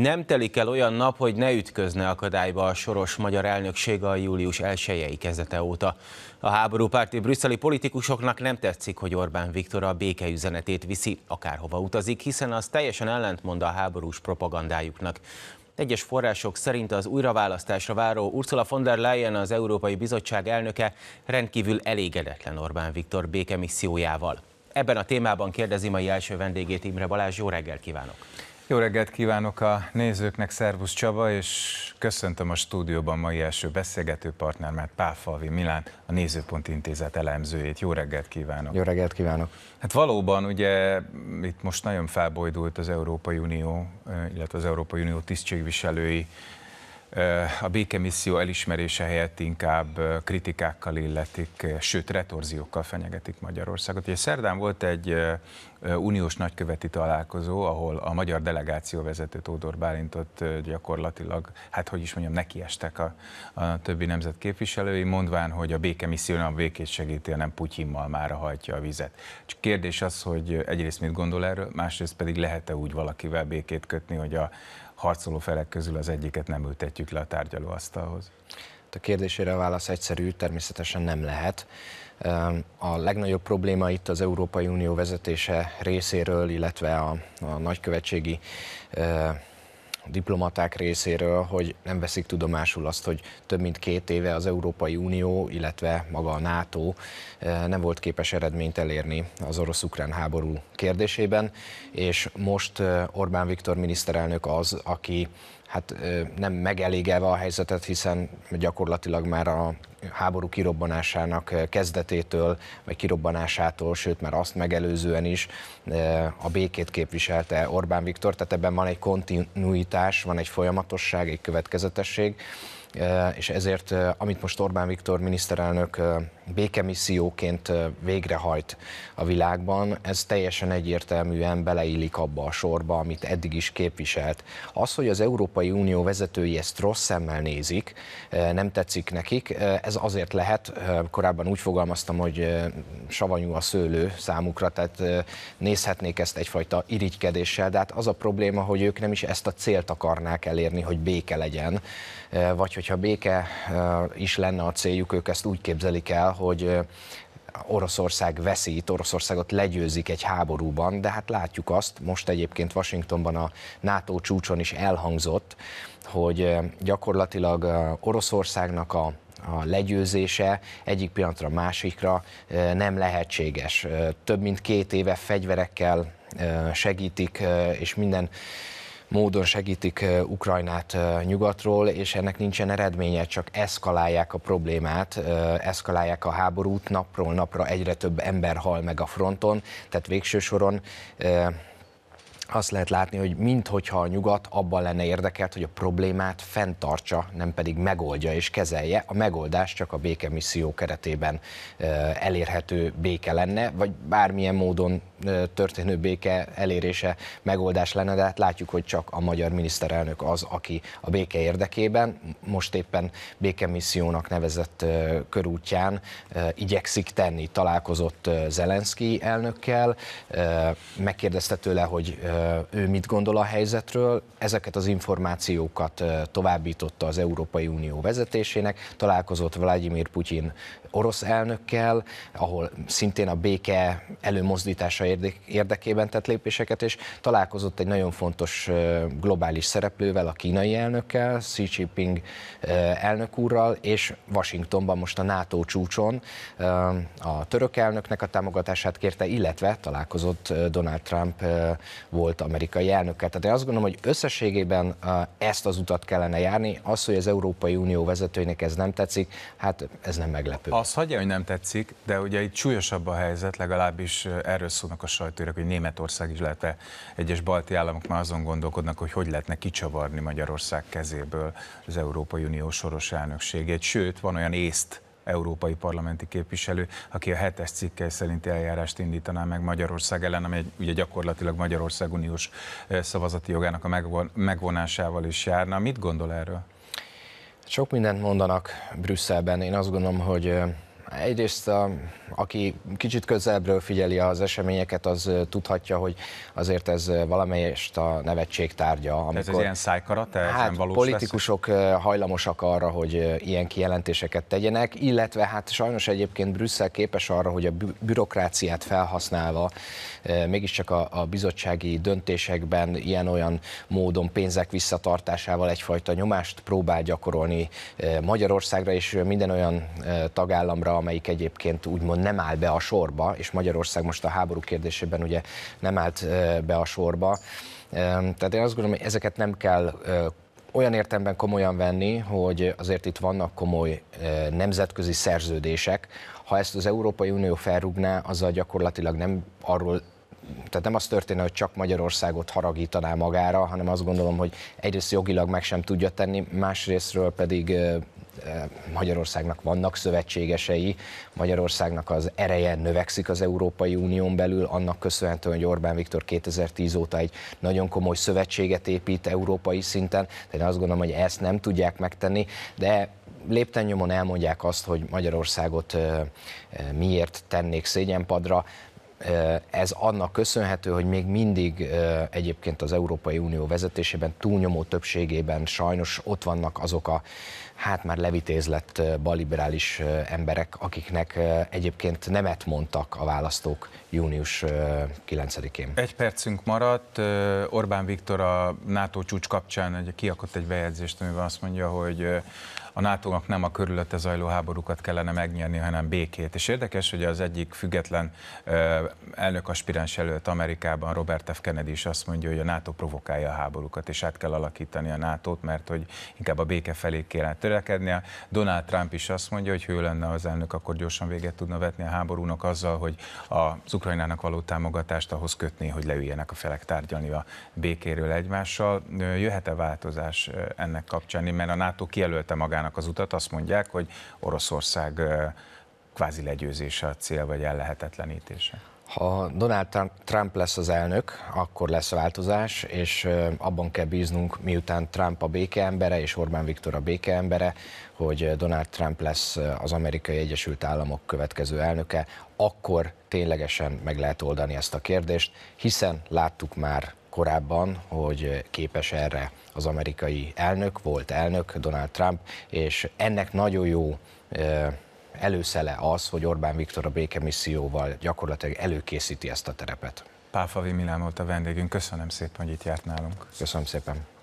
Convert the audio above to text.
Nem telik el olyan nap, hogy ne ütközne akadályba a soros magyar elnökség a július 1 kezdete óta. A háborúpárti brüsszeli politikusoknak nem tetszik, hogy Orbán Viktor a békeüzenetét viszi, akárhova utazik, hiszen az teljesen ellentmond a háborús propagandájuknak. Egyes források szerint az újraválasztásra váró Ursula von der Leyen, az Európai Bizottság elnöke rendkívül elégedetlen Orbán Viktor békemissziójával. Ebben a témában kérdezi mai első vendégét Imre Balázs, jó reggelt kívánok! Jó reggelt kívánok a nézőknek, Szervusz Csaba, és köszöntöm a stúdióban mai első beszélgető partnermet, Páfalvi Milán, a Nézőpont Intézet elemzőjét. Jó reggelt kívánok! Jó reggelt kívánok! Hát valóban ugye itt most nagyon felbojdult az Európai Unió, illetve az Európai Unió tisztségviselői a békemisszió elismerése helyett inkább kritikákkal illetik, sőt retorziókkal fenyegetik Magyarországot. Ugye szerdán volt egy uniós nagyköveti találkozó, ahol a magyar delegáció vezető Tódor Bálintot gyakorlatilag, hát hogy is mondjam, nekiestek a, a többi nemzet képviselői, mondván, hogy a békemisszió nem a békét segíti, hanem Putyimmal már hajtja a vizet. Csak kérdés az, hogy egyrészt mit gondol erről, másrészt pedig lehet-e úgy valakivel békét kötni, hogy a, harcoló felek közül az egyiket nem ültetjük le a tárgyalóasztalhoz? Hát a kérdésére a válasz egyszerű, természetesen nem lehet. A legnagyobb probléma itt az Európai Unió vezetése részéről, illetve a, a nagykövetségi diplomaták részéről, hogy nem veszik tudomásul azt, hogy több mint két éve az Európai Unió, illetve maga a NATO eh, nem volt képes eredményt elérni az orosz-ukrán háború kérdésében, és most eh, Orbán Viktor miniszterelnök az, aki hát nem megelégelve a helyzetet, hiszen gyakorlatilag már a háború kirobbanásának kezdetétől, vagy kirobbanásától, sőt már azt megelőzően is a békét képviselte Orbán Viktor, tehát ebben van egy kontinuitás, van egy folyamatosság, egy következetesség, és ezért amit most Orbán Viktor miniszterelnök békemisszióként végrehajt a világban, ez teljesen egyértelműen beleillik abba a sorba, amit eddig is képviselt. Az, hogy az Európai Unió vezetői ezt rossz szemmel nézik, nem tetszik nekik, ez azért lehet, korábban úgy fogalmaztam, hogy savanyú a szőlő számukra, tehát nézhetnék ezt egyfajta irigykedéssel, de hát az a probléma, hogy ők nem is ezt a célt akarnák elérni, hogy béke legyen, vagy hogyha béke eh, is lenne a céljuk, ők ezt úgy képzelik el, hogy eh, Oroszország veszít, Oroszországot legyőzik egy háborúban, de hát látjuk azt, most egyébként Washingtonban a NATO csúcson is elhangzott, hogy eh, gyakorlatilag Oroszországnak a a legyőzése egyik pillanatra másikra nem lehetséges. Több mint két éve fegyverekkel segítik, és minden módon segítik Ukrajnát nyugatról, és ennek nincsen eredménye, csak eszkalálják a problémát, eszkalálják a háborút, napról napra egyre több ember hal meg a fronton, tehát végső soron azt lehet látni, hogy minthogyha a nyugat abban lenne érdekelt, hogy a problémát fenntartsa, nem pedig megoldja és kezelje. A megoldás csak a békemisszió keretében elérhető béke lenne, vagy bármilyen módon történő béke elérése megoldás lenne, de hát látjuk, hogy csak a magyar miniszterelnök az, aki a béke érdekében, most éppen békemissziónak nevezett körútján igyekszik tenni. Találkozott Zelenszky elnökkel, megkérdezte tőle, hogy ő mit gondol a helyzetről, ezeket az információkat továbbította az Európai Unió vezetésének, találkozott Vladimir Putyin orosz elnökkel, ahol szintén a béke előmozdítása érdekében tett lépéseket, és találkozott egy nagyon fontos globális szereplővel, a kínai elnökkel, Xi Jinping elnök úrral, és Washingtonban most a NATO csúcson a török elnöknek a támogatását kérte, illetve találkozott Donald Trump volt amerikai elnökkel. Tehát én azt gondolom, hogy összességében ezt az utat kellene járni. Az, hogy az Európai Unió vezetőinek ez nem tetszik, hát ez nem meglepő. Az hagyja, hogy nem tetszik, de ugye itt súlyosabb a helyzet, legalábbis erről szólnak a sajtóirak, hogy Németország is lehet-e, egyes balti államok már azon gondolkodnak, hogy hogy lehetne kicsavarni Magyarország kezéből az Európai Unió soros elnökségét. Sőt, van olyan észt európai parlamenti képviselő, aki a hetes cikkely szerinti eljárást indítaná meg Magyarország ellen, ami egy, ugye gyakorlatilag Magyarország uniós szavazati jogának a megvonásával is járna. Mit gondol erről? Sok mindent mondanak Brüsszelben. Én azt gondolom, hogy egyrészt a, aki kicsit közelebbről figyeli az eseményeket, az tudhatja, hogy azért ez valamelyest a nevetség tárgya. Amikor, ez egy ilyen szájkarate? Hát nem politikusok lesz? hajlamosak arra, hogy ilyen kijelentéseket tegyenek, illetve hát sajnos egyébként Brüsszel képes arra, hogy a bürokráciát felhasználva mégiscsak a, a bizottsági döntésekben ilyen-olyan módon pénzek visszatartásával egyfajta nyomást próbál gyakorolni Magyarországra és minden olyan tagállamra, amelyik egyébként úgymond nem áll be a sorba, és Magyarország most a háború kérdésében ugye nem állt be a sorba. Tehát én azt gondolom, hogy ezeket nem kell olyan értemben komolyan venni, hogy azért itt vannak komoly nemzetközi szerződések. Ha ezt az Európai Unió felrúgná, azzal gyakorlatilag nem arról tehát nem az történne, hogy csak Magyarországot haragítaná magára, hanem azt gondolom, hogy egyrészt jogilag meg sem tudja tenni, másrésztről pedig Eh, Magyarországnak vannak szövetségesei, Magyarországnak az ereje növekszik az Európai Unión belül, annak köszönhetően, hogy Orbán Viktor 2010 óta egy nagyon komoly szövetséget épít európai szinten, tehát én azt gondolom, hogy ezt nem tudják megtenni, de lépten nyomon elmondják azt, hogy Magyarországot eh, eh, miért tennék szégyenpadra, ez annak köszönhető, hogy még mindig egyébként az Európai Unió vezetésében túlnyomó többségében sajnos ott vannak azok a hát már levitézlett baliberális emberek, akiknek egyébként nemet mondtak a választók június 9-én. Egy percünk maradt. Orbán Viktor a NATO csúcs kapcsán kiakott egy bejegyzést, amiben azt mondja, hogy a nato nem a körülötte zajló háborúkat kellene megnyerni, hanem békét. És érdekes, hogy az egyik független elnökaspiráns jelölt Amerikában, Robert F. Kennedy is azt mondja, hogy a NATO provokálja a háborúkat, és át kell alakítani a NATO-t, mert hogy inkább a béke felé kéne törekedni. Donald Trump is azt mondja, hogy ha ő lenne az elnök, akkor gyorsan véget tudna vetni a háborúnak azzal, hogy az Ukrajnának való támogatást ahhoz kötni, hogy leüljenek a felek tárgyalni a békéről egymással. Jöhet-e változás ennek kapcsán? Mert a NATO kijelölte magának az utat, azt mondják, hogy Oroszország kvázi legyőzése a cél, vagy ellehetetlenítése. Ha Donald Trump lesz az elnök, akkor lesz változás, és abban kell bíznunk, miután Trump a békeembere és Orbán Viktor a békeembere, hogy Donald Trump lesz az amerikai Egyesült Államok következő elnöke, akkor ténylegesen meg lehet oldani ezt a kérdést, hiszen láttuk már korábban, hogy képes erre az amerikai elnök, volt elnök Donald Trump, és ennek nagyon jó előszele az, hogy Orbán Viktor a békemisszióval gyakorlatilag előkészíti ezt a terepet. Páfavi Milán volt a vendégünk, köszönöm szépen, hogy itt járt nálunk. Köszönöm szépen.